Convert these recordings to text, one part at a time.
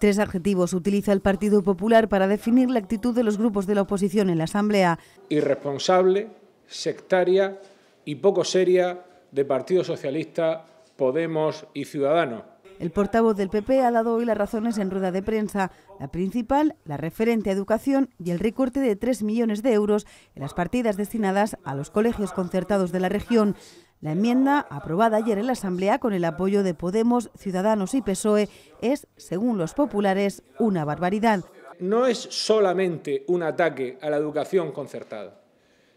Tres adjetivos utiliza el Partido Popular para definir la actitud de los grupos de la oposición en la Asamblea. Irresponsable, sectaria y poco seria de Partido Socialista, Podemos y Ciudadanos. El portavoz del PP ha dado hoy las razones en rueda de prensa. La principal, la referente a educación y el recorte de 3 millones de euros en las partidas destinadas a los colegios concertados de la región. La enmienda, aprobada ayer en la Asamblea con el apoyo de Podemos, Ciudadanos y PSOE, es, según los populares, una barbaridad. No es solamente un ataque a la educación concertada,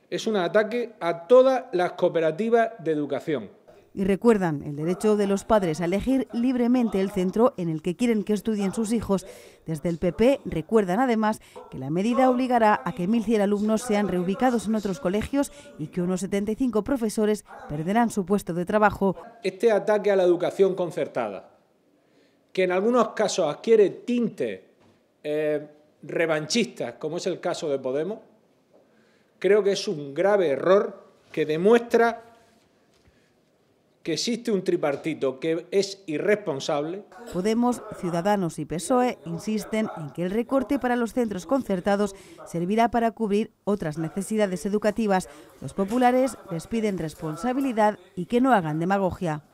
es un ataque a todas las cooperativas de educación y recuerdan el derecho de los padres a elegir libremente el centro en el que quieren que estudien sus hijos. Desde el PP recuerdan además que la medida obligará a que 1.100 alumnos sean reubicados en otros colegios y que unos 75 profesores perderán su puesto de trabajo. Este ataque a la educación concertada, que en algunos casos adquiere tinte eh, revanchistas, como es el caso de Podemos, creo que es un grave error que demuestra que existe un tripartito que es irresponsable. Podemos, Ciudadanos y PSOE insisten en que el recorte para los centros concertados servirá para cubrir otras necesidades educativas. Los populares les piden responsabilidad y que no hagan demagogia.